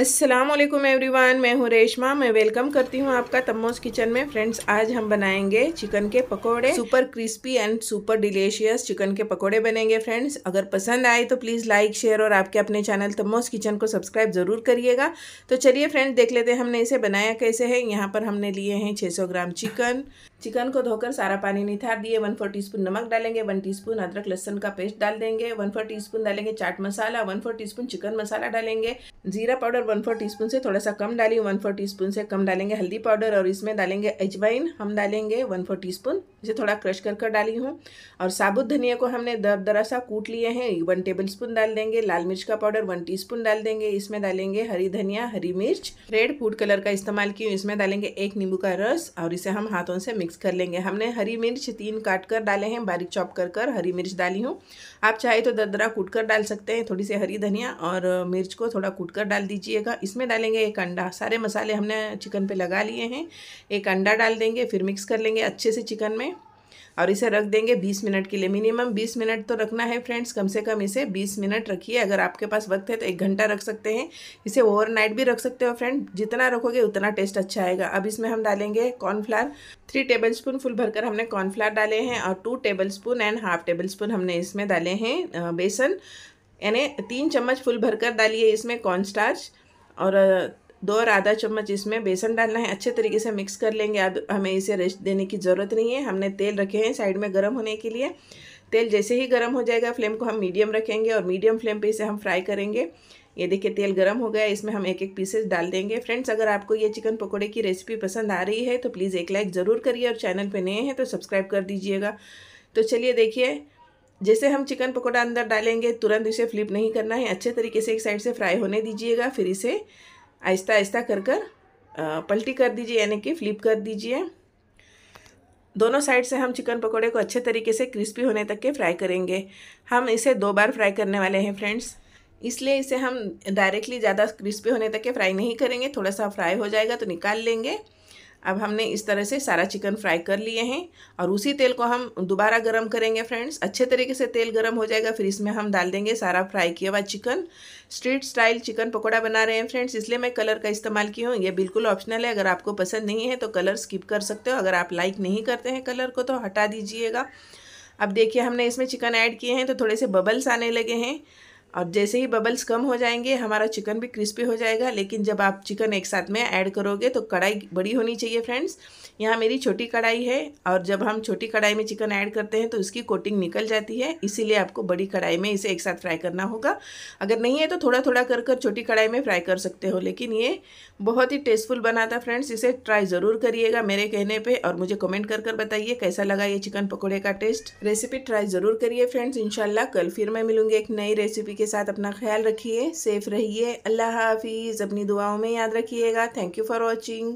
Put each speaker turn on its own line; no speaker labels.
Aslam everyone मैं हूँ रेशमा मैं वेलकम करती हूँ आपका तमोस किचन में फ्रेंड्स आज हम बनाएंगे चिकन के पकोड़े super crispy and super delicious chicken के पकोड़े बनेंगे फ्रेंड्स अगर पसंद आए तो प्लीज़ लाइक शेयर और आपके अपने चैनल तमोस किचन को सब्सक्राइब ज़रूर करिएगा तो चलिए फ्रेंड्स देख लेते हैं हमने इसे बनाया कैसे है यहाँ पर हमने लिए हैं छः ग्राम चिकन चिकन को धोकर सारा पानी निथार दिए वन फोर टी नमक डालेंगे वन स्पून अदरक लहसन का पेस्ट डाल देंगे वन फोर टी डालेंगे चाट मसाला वन फोर टी चिकन मसाला डालेंगे जीरा पाउडर वन फोर टी से थोड़ा सा कम डाली वन फोर टी से कम डालेंगे हल्दी पाउडर और इसमें डालेंगे अजवाइन हम डालेंगे वन फोर टी इसे थोड़ा क्रश कर कर डाली हूँ और साबुत धनिया को हमने दर दरा सा कूट लिए हैं वन टेबल स्पून डाल देंगे लाल मिर्च का पाउडर वन स्पून डाल देंगे इसमें डालेंगे हरी धनिया हरी मिर्च रेड फूड कलर का इस्तेमाल की इसमें डालेंगे एक नींबू का रस और इसे हम हाथों से मिक्स मिक्स कर लेंगे हमने हरी मिर्च तीन काट कर डाले हैं बारीक चॉप कर कर हरी मिर्च डाली हूँ आप चाहे तो ददरा कूट कर डाल सकते हैं थोड़ी सी हरी धनिया और मिर्च को थोड़ा कूट कर डाल दीजिएगा इसमें डालेंगे एक अंडा सारे मसाले हमने चिकन पर लगा लिए हैं एक अंडा डाल देंगे फिर मिक्स कर लेंगे अच्छे से चिकन में और इसे रख देंगे 20 मिनट के लिए मिनिमम 20 मिनट तो रखना है फ्रेंड्स कम से कम इसे 20 मिनट रखिए अगर आपके पास वक्त है तो एक घंटा रख सकते हैं इसे ओवरनाइट भी रख सकते हो फ्रेंड जितना रखोगे उतना टेस्ट अच्छा आएगा अब इसमें हम डालेंगे cornflour three tablespoon full भरकर हमने कॉर्नफ्लावर डाले हैं और two tablespoon and half tablespoon हमने इसमें डाले हैं बेसन यानी तीन चम्मच फुल भरकर डालिए इसमें कॉर्न स्टार्च और दो और आधा चम्मच इसमें बेसन डालना है अच्छे तरीके से मिक्स कर लेंगे हमें इसे रेस्ट देने की ज़रूरत नहीं है हमने तेल रखे हैं साइड में गर्म होने के लिए तेल जैसे ही गर्म हो जाएगा फ्लेम को हम मीडियम रखेंगे और मीडियम फ्लेम पे इसे हम फ्राई करेंगे ये देखिए तेल गर्म हो गया इसमें हम एक एक पीसेस डाल देंगे फ्रेंड्स अगर आपको ये चिकन पकौड़े की रेसिपी पसंद आ रही है तो प्लीज़ एक लाइक ज़रूर करिए और चैनल पे नए हैं तो सब्सक्राइब कर दीजिएगा तो चलिए देखिए जैसे हम चिकन पकौड़ा अंदर डालेंगे तुरंत इसे फ्लिप नहीं करना है अच्छे तरीके से एक साइड से फ्राई होने दीजिएगा फिर इसे आहिस्ता आहिस्ता कर कर पलटी कर दीजिए यानी कि फ्लिप कर दीजिए दोनों साइड से हम चिकन पकोड़े को अच्छे तरीके से क्रिस्पी होने तक के फ्राई करेंगे हम इसे दो बार फ्राई करने वाले हैं फ्रेंड्स इसलिए इसे हम डायरेक्टली ज़्यादा क्रिस्पी होने तक के फ्राई नहीं करेंगे थोड़ा सा फ्राई हो जाएगा तो निकाल लेंगे अब हमने इस तरह से सारा चिकन फ्राई कर लिए हैं और उसी तेल को हम दोबारा गरम करेंगे फ्रेंड्स अच्छे तरीके से तेल गरम हो जाएगा फिर इसमें हम डाल देंगे सारा फ्राई किया हुआ chicken street style chicken pakora बना रहे हैं फ्रेंड्स इसलिए मैं कलर का इस्तेमाल की हूँ ये बिल्कुल ऑप्शनल है अगर आपको पसंद नहीं है तो कलर स्किप कर सकते हो अगर आप लाइक नहीं करते हैं कलर को तो हटा दीजिएगा अब देखिए हमने इसमें चिकन ऐड किए हैं तो थोड़े से बबल्स आने लगे हैं और जैसे ही बबल्स कम हो जाएंगे हमारा चिकन भी क्रिस्पी हो जाएगा लेकिन जब आप चिकन एक साथ में ऐड करोगे तो कढ़ाई बड़ी होनी चाहिए फ्रेंड्स यहाँ मेरी छोटी कढ़ाई है और जब हम छोटी कढ़ाई में चिकन ऐड करते हैं तो इसकी कोटिंग निकल जाती है इसीलिए आपको बड़ी कढ़ाई में इसे एक साथ फ्राई करना होगा अगर नहीं है तो थोड़ा थोड़ा कर कर छोटी कढ़ाई में फ्राई कर सकते हो लेकिन ये बहुत ही टेस्टफुल बना था फ्रेंड्स इसे ट्राई ज़रूर करिएगा मेरे कहने पर और मुझे कमेंट कर कर बताइए कैसा लगा ये चिकन पकौड़े का टेस्ट रेसिपी ट्राई ज़रूर करिए फ्रेंड्स इनशाला कल फिर मैं मिलूँगी एक नई रेसिपी के साथ अपना ख्याल रखिए सेफ रहिए अल्लाह हाफिज़ अपनी दुआओं में याद रखिएगा थैंक यू फॉर वॉचिंग